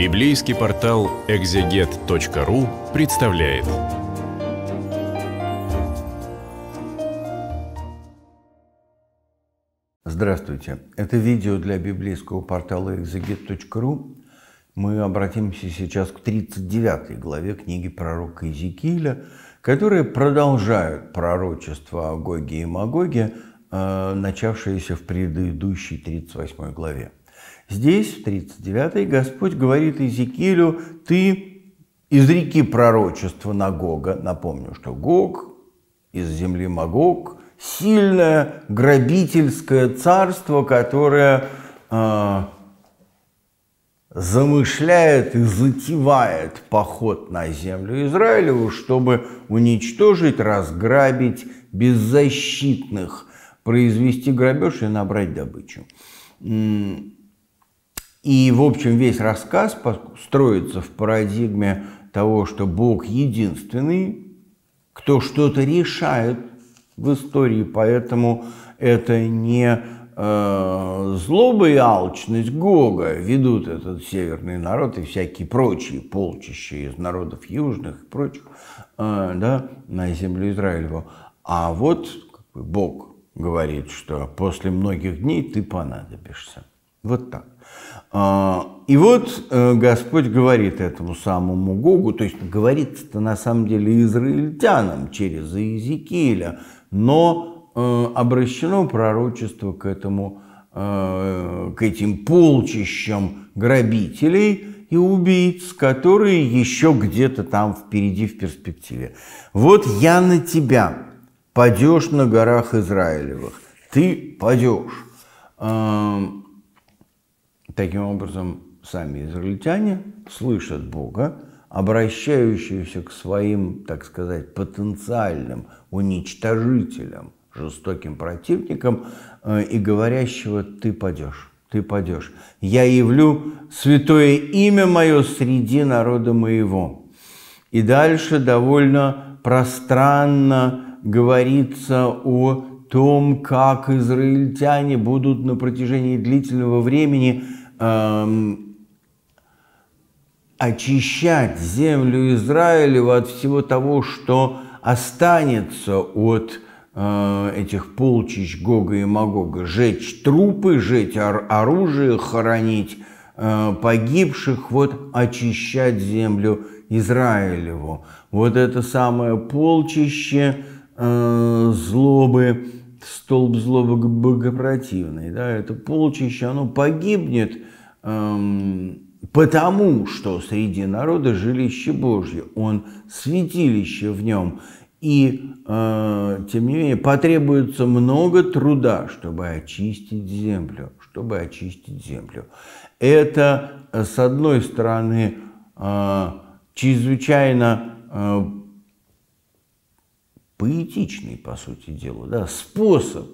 Библейский портал экзегет.ру представляет. Здравствуйте. Это видео для библейского портала экзегет.ру. Мы обратимся сейчас к 39 главе книги пророка Иезекииля, которые продолжают пророчество о Гоге и Магоге, э, начавшееся в предыдущей 38 главе. Здесь, в 39-й, Господь говорит Иезекиилю, ты из реки пророчества Гога. напомню, что Гог из земли Магог, сильное грабительское царство, которое э, замышляет и затевает поход на землю Израилеву, чтобы уничтожить, разграбить беззащитных, произвести грабеж и набрать добычу. И, в общем, весь рассказ строится в парадигме того, что Бог единственный, кто что-то решает в истории, поэтому это не э, злоба и алчность Гога ведут этот северный народ и всякие прочие полчища из народов южных и прочих э, да, на землю Израилеву. А вот Бог говорит, что после многих дней ты понадобишься. Вот так. А, и вот э, Господь говорит этому самому Гогу, то есть говорит это на самом деле израильтянам через Иезекииля, но э, обращено пророчество к этому э, к этим полчищам грабителей и убийц, которые еще где-то там впереди в перспективе. Вот я на тебя падешь на горах Израилевых, ты падешь. Таким образом, сами израильтяне слышат Бога, обращающегося к своим, так сказать, потенциальным уничтожителям, жестоким противникам э, и говорящего «ты падешь, ты падешь, я явлю святое имя мое среди народа моего». И дальше довольно пространно говорится о том, как израильтяне будут на протяжении длительного времени – очищать землю Израилеву от всего того, что останется от э, этих полчищ Гога и Магога, жечь трупы, жечь оружие, хоронить э, погибших, вот очищать землю Израилеву. Вот это самое полчище э, злобы столб злобы богопротивный, да, это полчище, оно погибнет, эм, потому что среди народа жилище Божье, он святилище в нем, и, э, тем не менее, потребуется много труда, чтобы очистить землю, чтобы очистить землю. Это, э, с одной стороны, э, чрезвычайно э, поэтичный, по сути дела, да, способ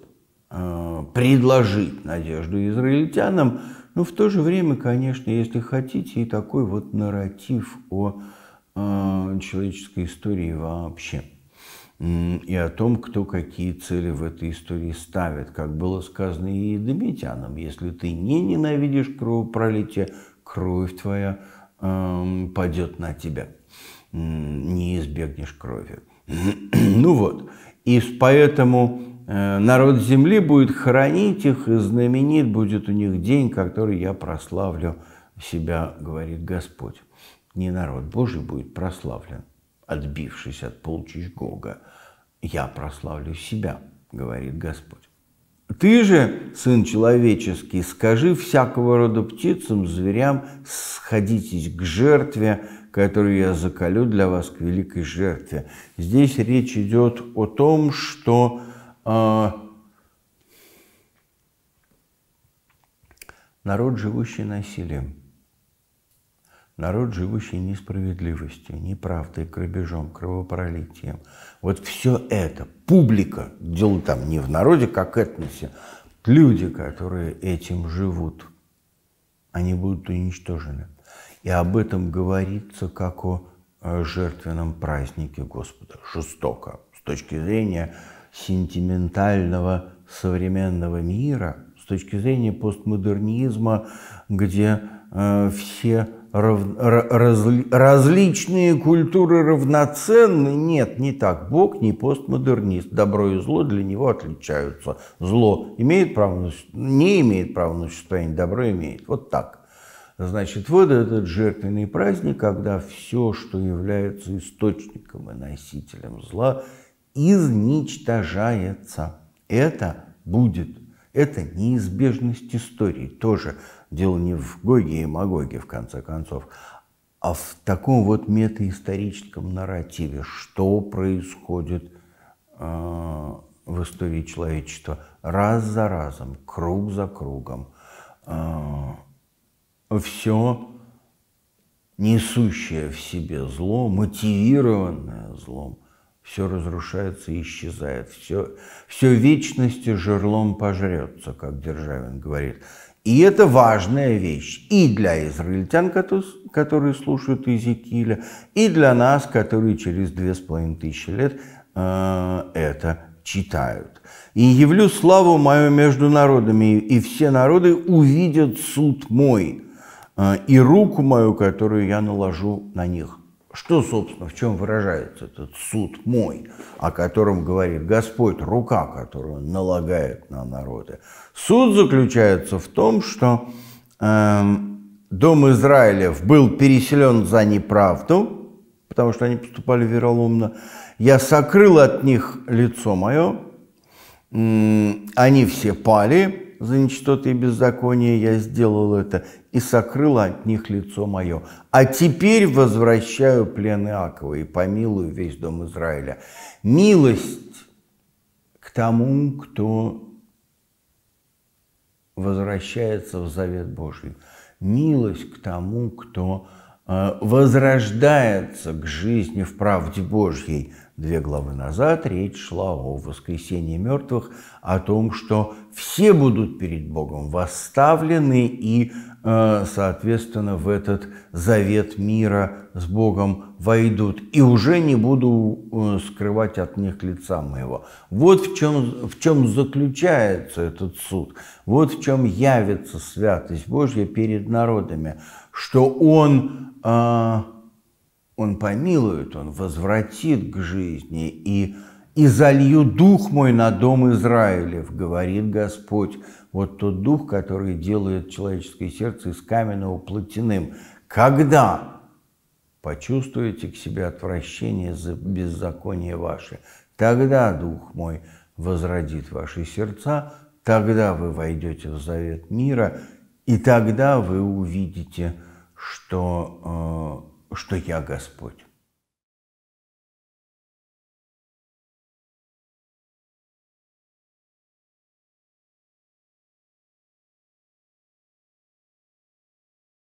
э, предложить надежду израильтянам, но в то же время, конечно, если хотите, и такой вот нарратив о э, человеческой истории вообще и о том, кто какие цели в этой истории ставит. Как было сказано и Домитянам, если ты не ненавидишь кровопролитие, кровь твоя э, падет на тебя. Не избегнешь крови. Ну вот. И поэтому э, народ земли будет хранить их, и знаменит будет у них день, который я прославлю себя, говорит Господь. Не народ Божий будет прославлен, отбившись от полчищ Гога. Я прославлю себя, говорит Господь. Ты же, сын человеческий, скажи всякого рода птицам, зверям, сходитесь к жертве, которую я заколю для вас к великой жертве. Здесь речь идет о том, что э, народ, живущий насилием, Народ, живущий несправедливостью, неправдой, грабежом, кровопролитием. Вот все это, публика, дело там не в народе, как этносе, люди, которые этим живут, они будут уничтожены. И об этом говорится как о э, жертвенном празднике Господа. Жестоко. С точки зрения сентиментального современного мира, с точки зрения постмодернизма, где э, все рав, раз, различные культуры равноценны. Нет, не так. Бог не постмодернист. Добро и зло для него отличаются. Зло имеет право на, не имеет права на существование, добро имеет. Вот так. Значит, вот этот жертвенный праздник, когда все, что является источником и носителем зла, изничтожается. Это будет это неизбежность истории. Тоже дело не в Гоге и Магоге, в конце концов, а в таком вот метаисторическом нарративе, что происходит э, в истории человечества раз за разом, круг за кругом. Э, все несущее в себе зло, мотивированное злом, все разрушается и исчезает, все, все вечности жерлом пожрется, как Державин говорит. И это важная вещь и для израильтян, которые слушают Иезекииля, и для нас, которые через две с половиной тысячи лет э, это читают. «И явлю славу мою между народами, и все народы увидят суд мой, э, и руку мою, которую я наложу на них». Что, собственно, в чем выражается этот суд мой, о котором говорит Господь, рука, которую он налагает на народы? Суд заключается в том, что э, дом Израилев был переселен за неправду, потому что они поступали вероломно. Я сокрыл от них лицо мое, э, они все пали, за нечистоты и беззаконие я сделал это, и сокрыло от них лицо мое. А теперь возвращаю плены Иакова и помилую весь дом Израиля. Милость к тому, кто возвращается в завет Божий. Милость к тому, кто возвращается а, возрождается к жизни в правде Божьей. Две главы назад речь шла о воскресении мертвых, о том, что все будут перед Богом восставлены и Э, соответственно, в этот завет мира с Богом войдут. И уже не буду э, скрывать от них лица моего. Вот в чем, в чем заключается этот суд. Вот в чем явится святость Божья перед народами. Что Он, э, он помилует, Он возвратит к жизни и и залью дух мой на дом Израилев, говорит Господь. Вот тот дух, который делает человеческое сердце из каменного плотяным. Когда почувствуете к себе отвращение за беззаконие ваше, тогда дух мой возродит ваши сердца, тогда вы войдете в завет мира, и тогда вы увидите, что, э, что я Господь.